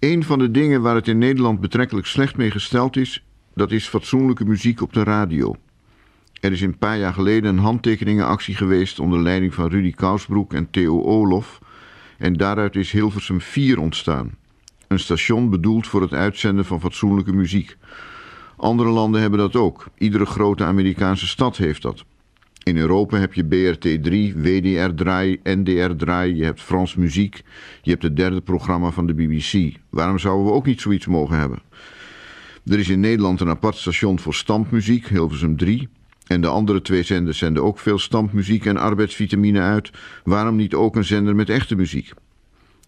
Een van de dingen waar het in Nederland betrekkelijk slecht mee gesteld is, dat is fatsoenlijke muziek op de radio. Er is een paar jaar geleden een handtekeningenactie geweest onder leiding van Rudy Kausbroek en Theo Olof en daaruit is Hilversum 4 ontstaan. Een station bedoeld voor het uitzenden van fatsoenlijke muziek. Andere landen hebben dat ook. Iedere grote Amerikaanse stad heeft dat. In Europa heb je BRT3, WDR Draai, NDR Draai, je hebt Frans Muziek, je hebt het derde programma van de BBC. Waarom zouden we ook niet zoiets mogen hebben? Er is in Nederland een apart station voor stampmuziek, Hilversum 3. En de andere twee zenders zenden ook veel stampmuziek en arbeidsvitamine uit. Waarom niet ook een zender met echte muziek?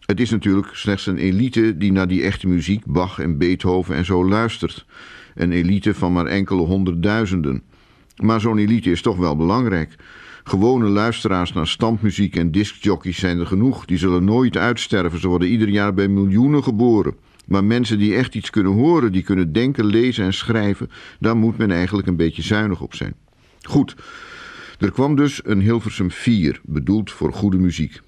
Het is natuurlijk slechts een elite die naar die echte muziek, Bach en Beethoven en zo luistert. Een elite van maar enkele honderdduizenden. Maar zo'n elite is toch wel belangrijk. Gewone luisteraars naar stampmuziek en discjockeys zijn er genoeg. Die zullen nooit uitsterven. Ze worden ieder jaar bij miljoenen geboren. Maar mensen die echt iets kunnen horen, die kunnen denken, lezen en schrijven, daar moet men eigenlijk een beetje zuinig op zijn. Goed, er kwam dus een Hilversum 4, bedoeld voor goede muziek.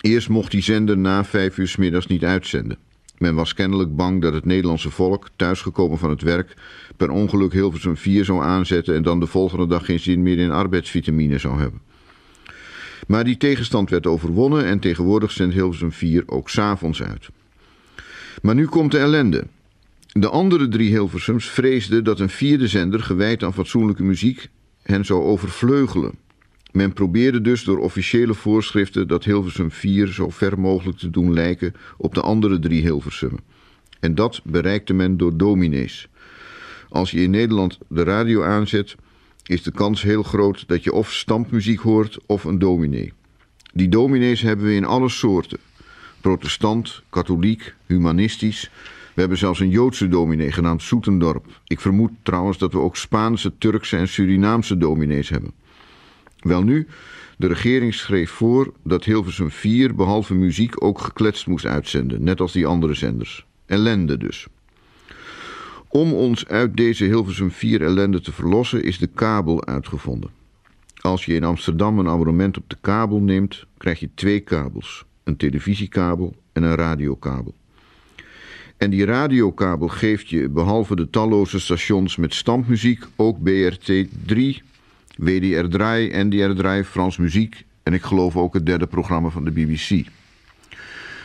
Eerst mocht die zender na vijf uur s middags niet uitzenden. Men was kennelijk bang dat het Nederlandse volk, thuisgekomen van het werk, per ongeluk Hilversum 4 zou aanzetten en dan de volgende dag geen zin meer in arbeidsvitamine zou hebben. Maar die tegenstand werd overwonnen en tegenwoordig zendt Hilversum 4 ook s'avonds uit. Maar nu komt de ellende. De andere drie Hilversums vreesden dat een vierde zender gewijd aan fatsoenlijke muziek hen zou overvleugelen. Men probeerde dus door officiële voorschriften dat Hilversum 4 zo ver mogelijk te doen lijken op de andere drie Hilversummen. En dat bereikte men door dominees. Als je in Nederland de radio aanzet, is de kans heel groot dat je of stampmuziek hoort of een dominee. Die dominees hebben we in alle soorten: protestant, katholiek, humanistisch. We hebben zelfs een Joodse dominee genaamd Soetendorp. Ik vermoed trouwens dat we ook Spaanse, Turkse en Surinaamse dominees hebben. Welnu, de regering schreef voor dat Hilversum 4 behalve muziek ook gekletst moest uitzenden, net als die andere zenders. Ellende dus. Om ons uit deze Hilversum 4 ellende te verlossen is de kabel uitgevonden. Als je in Amsterdam een abonnement op de kabel neemt, krijg je twee kabels: een televisiekabel en een radiokabel. En die radiokabel geeft je, behalve de talloze stations met stampmuziek, ook BRT 3, WDR 3, NDR draai Frans Muziek en ik geloof ook het derde programma van de BBC.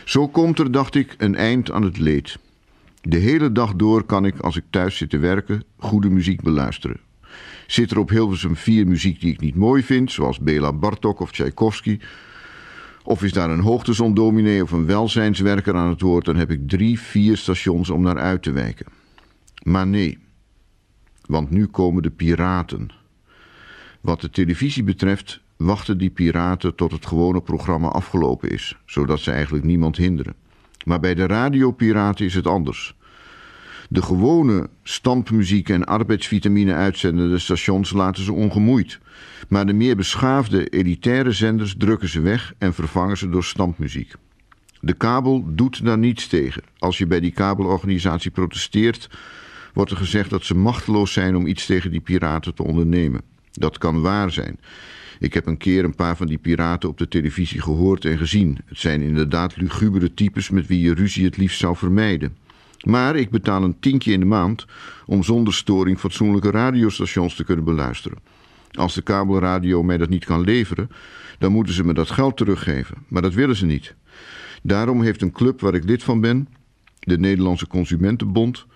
Zo komt er, dacht ik, een eind aan het leed. De hele dag door kan ik, als ik thuis zit te werken, goede muziek beluisteren. Zit er op Hilversum 4 muziek die ik niet mooi vind, zoals Bela Bartok of Tchaikovsky, of is daar een hoogtezondominee of een welzijnswerker aan het woord, dan heb ik drie, vier stations om naar uit te wijken. Maar nee, want nu komen de piraten. Wat de televisie betreft wachten die piraten tot het gewone programma afgelopen is, zodat ze eigenlijk niemand hinderen. Maar bij de radiopiraten is het anders. De gewone stampmuziek en arbeidsvitamine uitzendende stations laten ze ongemoeid. Maar de meer beschaafde elitaire zenders drukken ze weg en vervangen ze door stampmuziek. De kabel doet daar niets tegen. Als je bij die kabelorganisatie protesteert, wordt er gezegd dat ze machteloos zijn om iets tegen die piraten te ondernemen. Dat kan waar zijn. Ik heb een keer een paar van die piraten op de televisie gehoord en gezien. Het zijn inderdaad lugubere types met wie je ruzie het liefst zou vermijden. Maar ik betaal een tientje in de maand om zonder storing fatsoenlijke radiostations te kunnen beluisteren. Als de kabelradio mij dat niet kan leveren, dan moeten ze me dat geld teruggeven. Maar dat willen ze niet. Daarom heeft een club waar ik lid van ben, de Nederlandse Consumentenbond,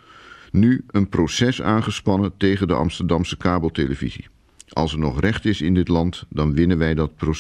nu een proces aangespannen tegen de Amsterdamse kabeltelevisie. Als er nog recht is in dit land, dan winnen wij dat proces.